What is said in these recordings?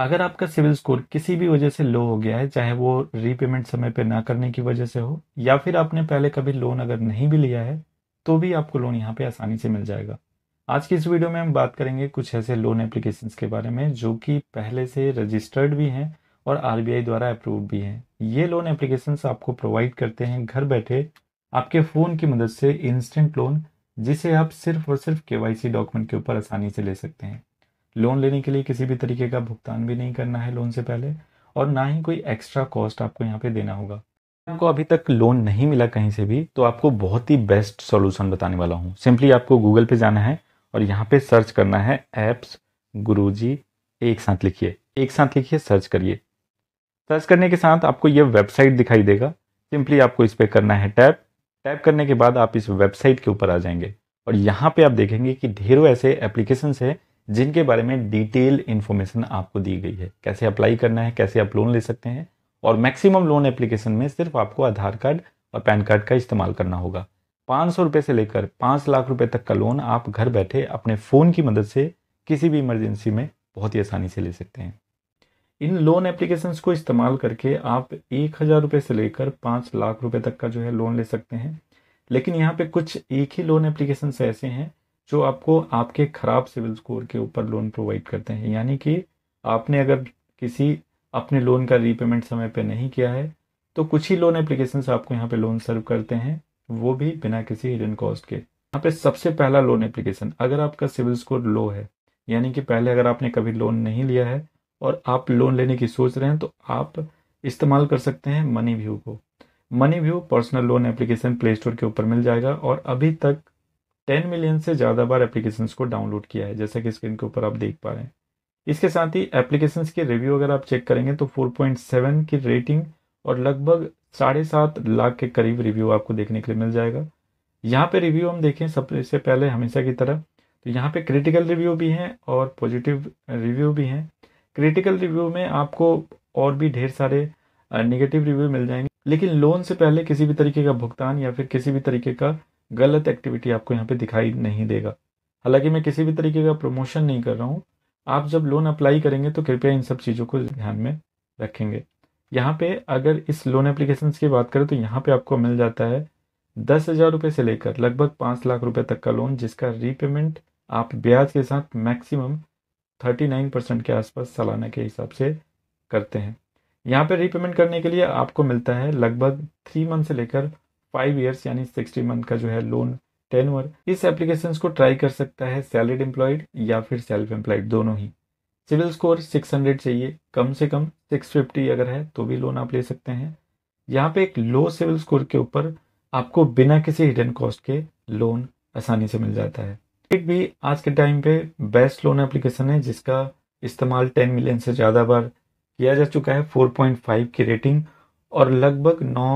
अगर आपका civil score किसी भी वजह से लो हो गया है चाहे वो रीपेमेंट समय पर ना करने की वजह से हो या फिर आपने पहले कभी लोन अगर नहीं भी लिया है तो भी आपको लोन यहाँ पे आसानी से मिल जाएगा आज की इस वीडियो में हम बात करेंगे कुछ ऐसे लोन एप्लीकेशंस के बारे में जो कि पहले से रजिस्टर्ड भी हैं और आर द्वारा अप्रूव भी हैं ये लोन एप्लीकेशंस आपको प्रोवाइड करते हैं घर बैठे आपके फ़ोन की मदद से इंस्टेंट लोन जिसे आप सिर्फ और सिर्फ के डॉक्यूमेंट के ऊपर आसानी से ले सकते हैं लोन लेने के लिए किसी भी तरीके का भुगतान भी नहीं करना है लोन से पहले और ना ही कोई एक्स्ट्रा कॉस्ट आपको यहाँ पे देना होगा आपको अभी तक लोन नहीं मिला कहीं से भी तो आपको बहुत ही बेस्ट सॉल्यूशन बताने वाला हूँ सिंपली आपको गूगल पे जाना है और यहाँ पे सर्च करना है एप्स गुरु एक साथ लिखिए एक साथ लिखिए सर्च करिए सर्च करने के साथ आपको ये वेबसाइट दिखाई देगा सिंपली आपको इस पर करना है टैप टैप करने के बाद आप इस वेबसाइट के ऊपर आ जाएंगे और यहाँ पे आप देखेंगे कि ढेरों ऐसे एप्लीकेशन है जिनके बारे में डिटेल इन्फॉर्मेशन आपको दी गई है कैसे अप्लाई करना है कैसे आप लोन ले सकते हैं और मैक्सिमम लोन एप्लीकेशन में सिर्फ आपको आधार कार्ड और पैन कार्ड का इस्तेमाल करना होगा पाँच सौ से लेकर पाँच लाख रुपये तक का लोन आप घर बैठे अपने फ़ोन की मदद से किसी भी इमरजेंसी में बहुत ही आसानी से ले सकते हैं इन लोन एप्लीकेशन को इस्तेमाल करके आप एक हज़ार रुपये से लेकर पाँच लाख रुपये तक का जो है लोन ले सकते हैं लेकिन यहाँ पे कुछ एक ही लोन एप्लीकेशन ऐसे हैं जो आपको आपके ख़राब सिविल स्कोर के ऊपर लोन प्रोवाइड करते हैं यानी कि आपने अगर किसी अपने लोन का रीपेमेंट समय पर नहीं किया है तो कुछ ही लोन एप्लीकेशन आपको यहाँ पे लोन सर्व करते हैं वो भी बिना किसी हिडन कॉस्ट के यहाँ पे सबसे पहला लोन एप्लीकेशन अगर आपका सिविल स्कोर लो है यानी कि पहले अगर आपने कभी लोन नहीं लिया है और आप लोन लेने की सोच रहे हैं तो आप इस्तेमाल कर सकते हैं मनी व्यू को money view personal loan application play store के ऊपर मिल जाएगा और अभी तक टेन मिलियन से ज़्यादा बार एप्लीकेशंस को डाउनलोड किया है जैसा कि स्क्रीन के ऊपर आप देख पा रहे हैं इसके साथ ही एप्लीकेशंस के रिव्यू अगर आप चेक करेंगे तो 4.7 की रेटिंग और लगभग साढ़े सात लाख के करीब रिव्यू आपको देखने के लिए मिल जाएगा यहाँ पे रिव्यू हम देखें सबसे पहले हमेशा की तरह तो यहाँ पे क्रिटिकल रिव्यू भी हैं और पॉजिटिव रिव्यू भी हैं क्रिटिकल रिव्यू में आपको और भी ढेर सारे निगेटिव रिव्यू मिल जाएंगे लेकिन लोन से पहले किसी भी तरीके का भुगतान या फिर किसी भी तरीके का गलत एक्टिविटी आपको यहाँ पे दिखाई नहीं देगा हालांकि मैं किसी भी तरीके का प्रमोशन नहीं कर रहा हूँ आप जब लोन अप्लाई करेंगे तो कृपया इन सब चीज़ों को ध्यान में रखेंगे यहाँ पे अगर इस लोन एप्लीकेशन की बात करें तो यहाँ पे आपको मिल जाता है दस हज़ार रुपये से लेकर लगभग पाँच लाख रुपए तक का लोन जिसका रीपेमेंट आप ब्याज के साथ मैक्सिमम थर्टी नाइन परसेंट के आसपास सालाना के हिसाब से करते हैं यहाँ पे रीपेमेंट करने के लिए आपको मिलता है लगभग थ्री मंथ से लेकर फाइव ईयर्स यानी सिक्सटी मंथ का जो है लोन टेनवर इस एप्लीकेशन को ट्राई कर सकता है सैलरीड एम्प्लॉयड या फिर सेल्फ एम्प्लॉयड दोनों ही सिविल स्कोर 600 चाहिए कम से कम 650 अगर है तो भी लोन आप ले सकते हैं यहाँ पे एक लो सिविल स्कोर के ऊपर आपको बिना किसी हिडन कॉस्ट के लोन आसानी से मिल जाता है एक भी आज के टाइम पे बेस्ट लोन एप्लीकेशन है जिसका इस्तेमाल 10 मिलियन से ज़्यादा बार किया जा चुका है 4.5 की रेटिंग और लगभग नौ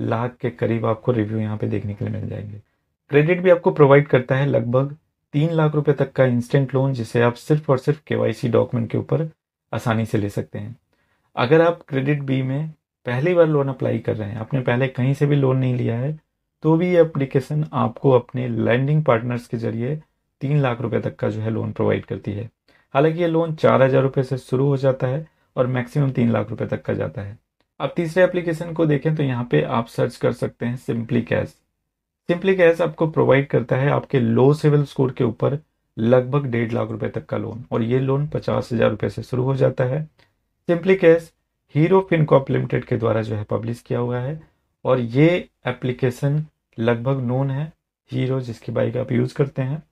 लाख के करीब आपको रिव्यू यहाँ पे देखने के लिए मिल जाएंगे क्रेडिट भी आपको प्रोवाइड करता है लगभग तीन लाख रुपए तक का इंस्टेंट लोन जिसे आप सिर्फ और सिर्फ के डॉक्यूमेंट के ऊपर आसानी से ले सकते हैं अगर आप क्रेडिट बी में पहली बार लोन अप्लाई कर रहे हैं आपने पहले कहीं से भी लोन नहीं लिया है तो भी ये अप्लीकेशन आपको अपने लैंडिंग पार्टनर्स के जरिए तीन लाख रुपए तक का जो है लोन प्रोवाइड करती है हालांकि ये लोन चार हज़ार रुपये से शुरू हो जाता है और मैक्सिमम तीन लाख रुपए तक का जाता है अब तीसरे एप्लीकेशन को देखें तो यहाँ पे आप सर्च कर सकते हैं सिंपली कैश सिंपली कैश आपको प्रोवाइड करता है आपके लो सिविल स्कोर के ऊपर लगभग डेढ़ लाख रुपए तक का लोन और ये लोन पचास हजार रुपए से शुरू हो जाता है simply cash hero fincorp limited के द्वारा जो है पब्लिश किया हुआ है और ये एप्लीकेशन लगभग नोन है हीरो जिसकी बाइक आप यूज़ करते हैं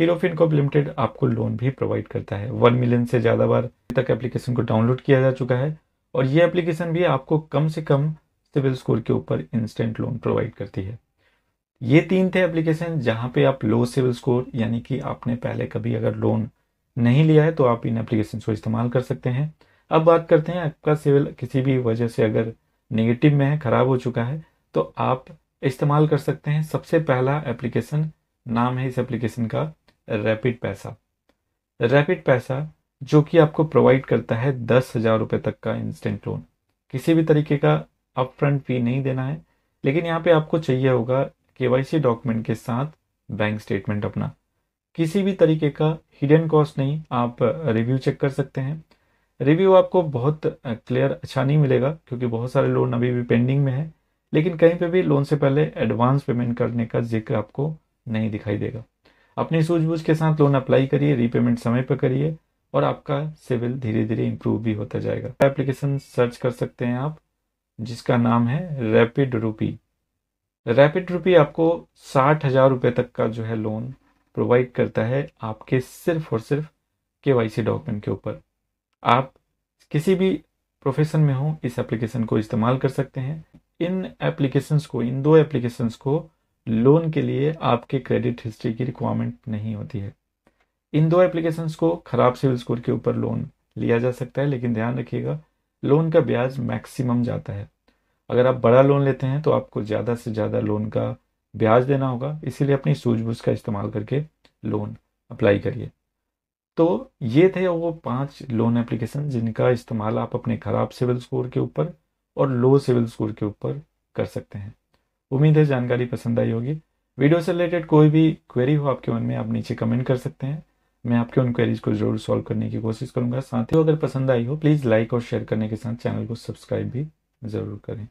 हीरो फिनकॉप लिमिटेड आपको लोन भी प्रोवाइड करता है वन मिलियन से ज़्यादा बार तक एप्लीकेशन को डाउनलोड किया जा चुका है और ये एप्लीकेशन भी आपको कम से कम सिविल स्कोर के ऊपर इंस्टेंट लोन प्रोवाइड करती है ये तीन थे एप्लीकेशन जहाँ पे आप लो सिविल स्कोर यानी कि आपने पहले कभी अगर लोन नहीं लिया है तो आप इन एप्लीकेशन को इस्तेमाल कर सकते हैं अब बात करते हैं आपका सिविल किसी भी वजह से अगर नेगेटिव में है ख़राब हो चुका है तो आप इस्तेमाल कर सकते हैं सबसे पहला एप्लीकेशन नाम है इस एप्लीकेशन का रैपिड पैसा रैपिड पैसा जो कि आपको प्रोवाइड करता है दस हज़ार रुपये तक का इंस्टेंट लोन किसी भी तरीके का अप फ्रंट फ़ी नहीं देना है लेकिन यहाँ पे आपको चाहिए होगा के डॉक्यूमेंट के साथ बैंक स्टेटमेंट अपना किसी भी तरीके का हिडन कॉस्ट नहीं आप रिव्यू चेक कर सकते हैं रिव्यू आपको बहुत क्लियर अच्छा नहीं मिलेगा क्योंकि बहुत सारे लोन अभी भी पेंडिंग में है लेकिन कहीं पे भी लोन से पहले एडवांस पेमेंट करने का जिक्र आपको नहीं दिखाई देगा अपनी सूझबूझ के साथ लोन अप्लाई करिए रीपेमेंट समय पर करिए और आपका सिविल धीरे धीरे इम्प्रूव भी होता जाएगा एप्लीकेशन सर्च कर सकते हैं आप जिसका नाम है रैपिड रूपी रैपिड रूपी आपको साठ हज़ार रुपये तक का जो है लोन प्रोवाइड करता है आपके सिर्फ और सिर्फ के वाई सी डॉक्यूमेंट के ऊपर आप किसी भी प्रोफेशन में हो इस एप्लीकेशन को इस्तेमाल कर सकते हैं इन एप्लीकेशंस को इन दो एप्लीकेशंस को लोन के लिए आपके क्रेडिट हिस्ट्री की रिक्वायरमेंट नहीं होती है इन दो एप्लीकेशन को खराब सिविल स्कोर के ऊपर लोन लिया जा सकता है लेकिन ध्यान रखिएगा लोन का ब्याज मैक्सिमम जाता है अगर आप बड़ा लोन लेते हैं तो आपको ज़्यादा से ज़्यादा लोन का ब्याज देना होगा इसीलिए अपनी सूझबूझ का इस्तेमाल करके लोन अप्लाई करिए तो ये थे वो पांच लोन एप्लीकेशन जिनका इस्तेमाल आप अपने ख़राब सिविल स्कोर के ऊपर और लो सिविल स्कोर के ऊपर कर सकते हैं उम्मीद है जानकारी पसंद आई होगी वीडियो से रिलेटेड कोई भी क्वेरी हो आपके मन में आप नीचे कमेंट कर सकते हैं मैं आपके उन क्वेरीज को जरूर सॉल्व करने की कोशिश करूंगा साथ ही अगर पसंद आई हो प्लीज़ लाइक और शेयर करने के साथ चैनल को सब्सक्राइब भी ज़रूर करें